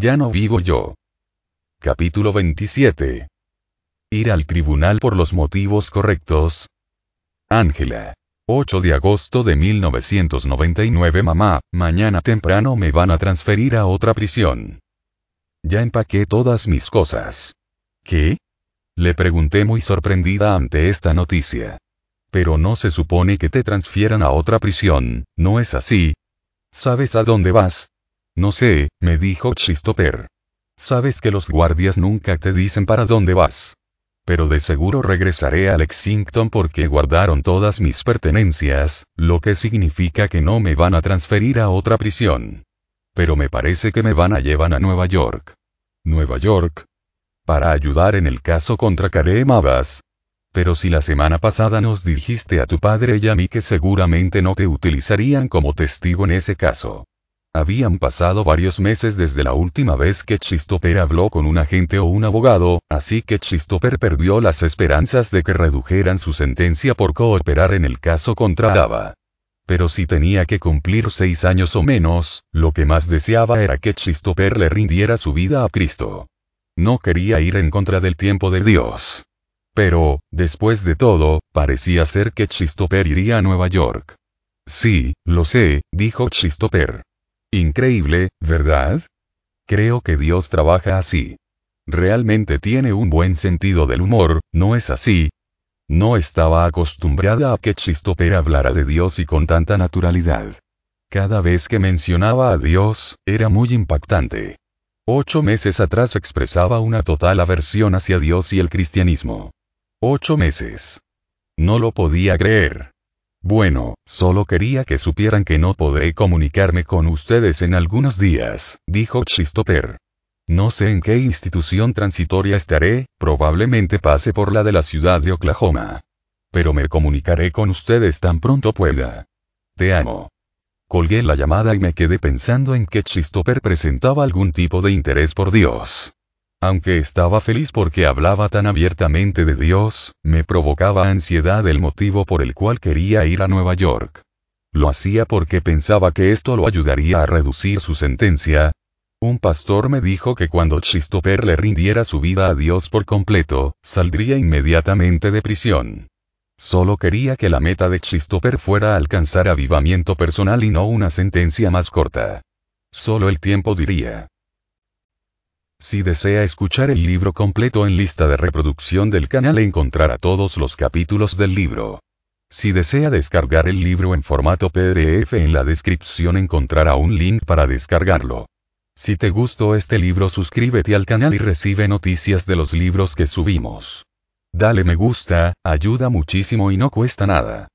Ya no vivo yo. Capítulo 27. Ir al tribunal por los motivos correctos. Ángela. 8 de agosto de 1999 Mamá, mañana temprano me van a transferir a otra prisión. Ya empaqué todas mis cosas. ¿Qué? Le pregunté muy sorprendida ante esta noticia. Pero no se supone que te transfieran a otra prisión, ¿no es así? ¿Sabes a dónde vas? No sé, me dijo Christopher. Sabes que los guardias nunca te dicen para dónde vas. Pero de seguro regresaré a Lexington porque guardaron todas mis pertenencias, lo que significa que no me van a transferir a otra prisión. Pero me parece que me van a llevar a Nueva York. Nueva York. Para ayudar en el caso contra Karem Abbas. Pero si la semana pasada nos dijiste a tu padre y a mí que seguramente no te utilizarían como testigo en ese caso. Habían pasado varios meses desde la última vez que Chistoper habló con un agente o un abogado, así que Chistoper perdió las esperanzas de que redujeran su sentencia por cooperar en el caso contra Dava. Pero si tenía que cumplir seis años o menos, lo que más deseaba era que Chistoper le rindiera su vida a Cristo. No quería ir en contra del tiempo de Dios. Pero, después de todo, parecía ser que chistoper iría a Nueva York. Sí, lo sé, dijo Chistoper. Increíble, ¿verdad? Creo que Dios trabaja así. Realmente tiene un buen sentido del humor, ¿no es así? No estaba acostumbrada a que Chistoper hablara de Dios y con tanta naturalidad. Cada vez que mencionaba a Dios, era muy impactante. Ocho meses atrás expresaba una total aversión hacia Dios y el cristianismo. Ocho meses. No lo podía creer. Bueno, solo quería que supieran que no podré comunicarme con ustedes en algunos días, dijo Chistoper. No sé en qué institución transitoria estaré, probablemente pase por la de la ciudad de Oklahoma. Pero me comunicaré con ustedes tan pronto pueda. Te amo. Colgué la llamada y me quedé pensando en que Chistoper presentaba algún tipo de interés por Dios. Aunque estaba feliz porque hablaba tan abiertamente de Dios, me provocaba ansiedad el motivo por el cual quería ir a Nueva York. Lo hacía porque pensaba que esto lo ayudaría a reducir su sentencia. Un pastor me dijo que cuando Christopher le rindiera su vida a Dios por completo, saldría inmediatamente de prisión. Solo quería que la meta de Christopher fuera alcanzar avivamiento personal y no una sentencia más corta. Solo el tiempo diría. Si desea escuchar el libro completo en lista de reproducción del canal encontrará todos los capítulos del libro. Si desea descargar el libro en formato PDF en la descripción encontrará un link para descargarlo. Si te gustó este libro suscríbete al canal y recibe noticias de los libros que subimos. Dale me gusta, ayuda muchísimo y no cuesta nada.